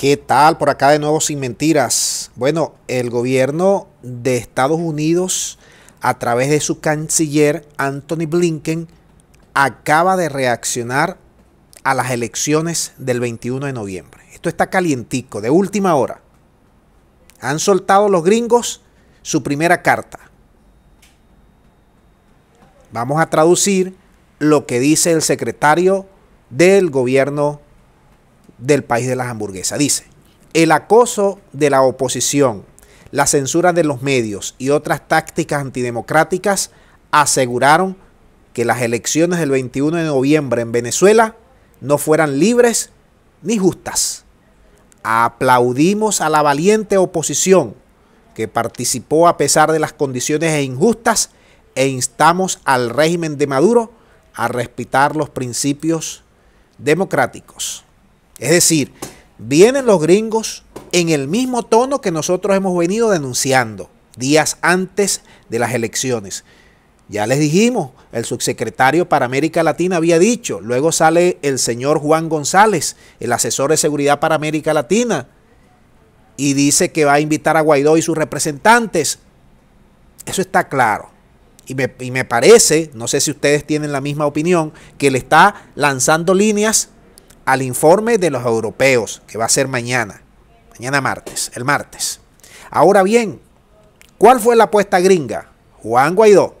¿Qué tal? Por acá de nuevo sin mentiras. Bueno, el gobierno de Estados Unidos, a través de su canciller Anthony Blinken, acaba de reaccionar a las elecciones del 21 de noviembre. Esto está calientico, de última hora. Han soltado los gringos su primera carta. Vamos a traducir lo que dice el secretario del gobierno del país de las hamburguesas. Dice, el acoso de la oposición, la censura de los medios y otras tácticas antidemocráticas aseguraron que las elecciones del 21 de noviembre en Venezuela no fueran libres ni justas. Aplaudimos a la valiente oposición que participó a pesar de las condiciones injustas e instamos al régimen de Maduro a respetar los principios democráticos. Es decir, vienen los gringos en el mismo tono que nosotros hemos venido denunciando días antes de las elecciones. Ya les dijimos, el subsecretario para América Latina había dicho, luego sale el señor Juan González, el asesor de seguridad para América Latina, y dice que va a invitar a Guaidó y sus representantes. Eso está claro. Y me, y me parece, no sé si ustedes tienen la misma opinión, que le está lanzando líneas al informe de los europeos, que va a ser mañana, mañana martes, el martes. Ahora bien, ¿cuál fue la apuesta gringa? Juan Guaidó.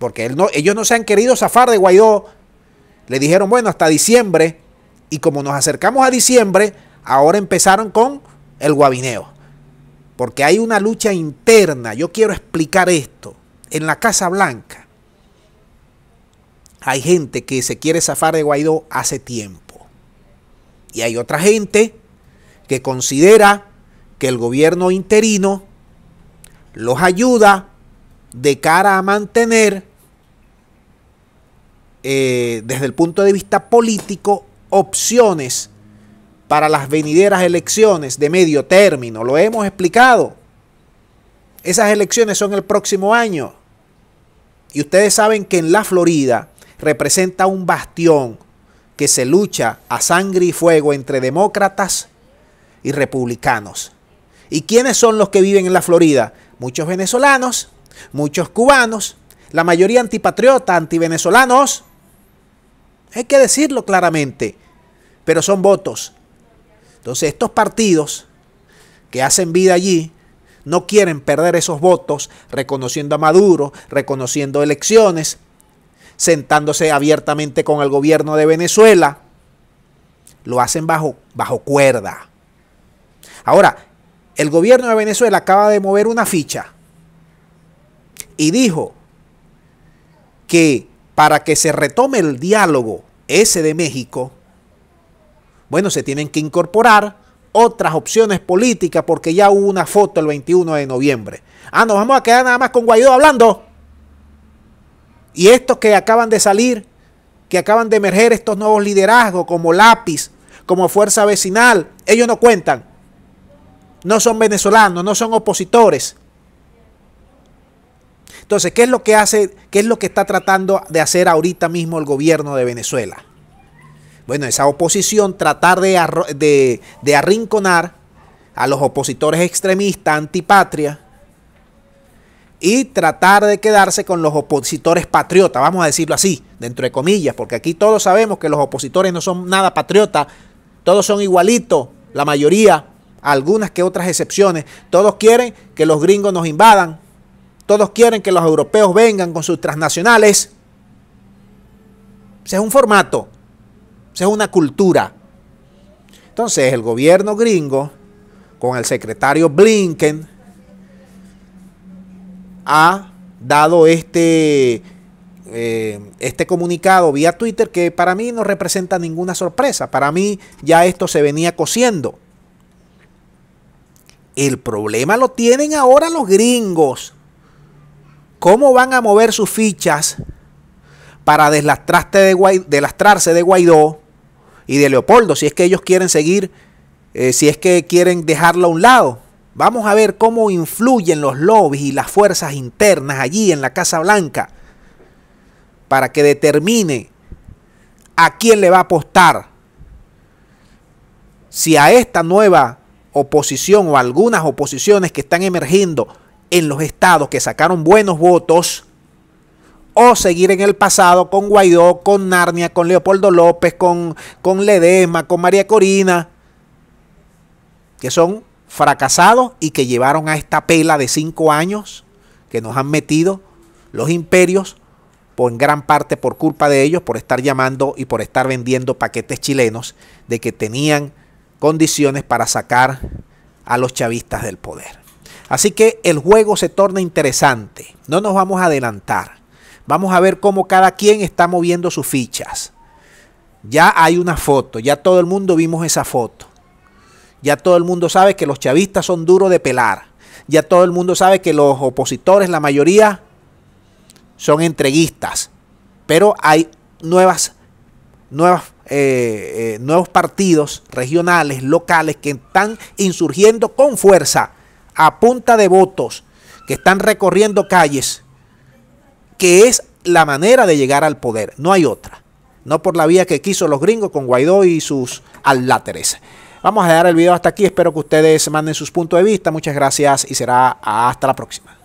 Porque él no, ellos no se han querido zafar de Guaidó. Le dijeron, bueno, hasta diciembre. Y como nos acercamos a diciembre, ahora empezaron con el guabineo. Porque hay una lucha interna. Yo quiero explicar esto. En la Casa Blanca hay gente que se quiere zafar de Guaidó hace tiempo. Y hay otra gente que considera que el gobierno interino los ayuda de cara a mantener eh, desde el punto de vista político opciones para las venideras elecciones de medio término. Lo hemos explicado. Esas elecciones son el próximo año. Y ustedes saben que en la Florida representa un bastión, que se lucha a sangre y fuego entre demócratas y republicanos. ¿Y quiénes son los que viven en la Florida? Muchos venezolanos, muchos cubanos, la mayoría antipatriota, antivenezolanos. Hay que decirlo claramente, pero son votos. Entonces estos partidos que hacen vida allí no quieren perder esos votos reconociendo a Maduro, reconociendo elecciones, sentándose abiertamente con el gobierno de Venezuela, lo hacen bajo, bajo cuerda. Ahora, el gobierno de Venezuela acaba de mover una ficha y dijo que para que se retome el diálogo ese de México, bueno, se tienen que incorporar otras opciones políticas porque ya hubo una foto el 21 de noviembre. Ah, nos vamos a quedar nada más con Guaidó hablando. Y estos que acaban de salir, que acaban de emerger estos nuevos liderazgos como Lápiz, como Fuerza Vecinal, ellos no cuentan. No son venezolanos, no son opositores. Entonces, ¿qué es lo que hace, qué es lo que está tratando de hacer ahorita mismo el gobierno de Venezuela? Bueno, esa oposición tratar de, de arrinconar a los opositores extremistas, antipatria, y tratar de quedarse con los opositores patriotas, vamos a decirlo así, dentro de comillas, porque aquí todos sabemos que los opositores no son nada patriotas, todos son igualitos, la mayoría, algunas que otras excepciones, todos quieren que los gringos nos invadan, todos quieren que los europeos vengan con sus transnacionales. Ese es un formato, esa es una cultura. Entonces el gobierno gringo, con el secretario Blinken, ha dado este, eh, este comunicado vía Twitter que para mí no representa ninguna sorpresa. Para mí ya esto se venía cosiendo. El problema lo tienen ahora los gringos. ¿Cómo van a mover sus fichas para deslastrarse de, Guaidó, de Guaidó y de Leopoldo si es que ellos quieren seguir, eh, si es que quieren dejarlo a un lado? Vamos a ver cómo influyen los lobbies y las fuerzas internas allí en la Casa Blanca para que determine a quién le va a apostar. Si a esta nueva oposición o algunas oposiciones que están emergiendo en los estados que sacaron buenos votos, o seguir en el pasado con Guaidó, con Narnia, con Leopoldo López, con, con Ledesma, con María Corina, que son fracasados y que llevaron a esta pela de cinco años que nos han metido los imperios, por en gran parte por culpa de ellos, por estar llamando y por estar vendiendo paquetes chilenos de que tenían condiciones para sacar a los chavistas del poder. Así que el juego se torna interesante, no nos vamos a adelantar, vamos a ver cómo cada quien está moviendo sus fichas. Ya hay una foto, ya todo el mundo vimos esa foto. Ya todo el mundo sabe que los chavistas son duros de pelar. Ya todo el mundo sabe que los opositores, la mayoría, son entreguistas. Pero hay nuevas, nuevas eh, eh, nuevos partidos regionales, locales, que están insurgiendo con fuerza, a punta de votos, que están recorriendo calles, que es la manera de llegar al poder, no hay otra. No por la vía que quiso los gringos con Guaidó y sus aláteres. Vamos a dejar el video hasta aquí. Espero que ustedes manden sus puntos de vista. Muchas gracias y será hasta la próxima.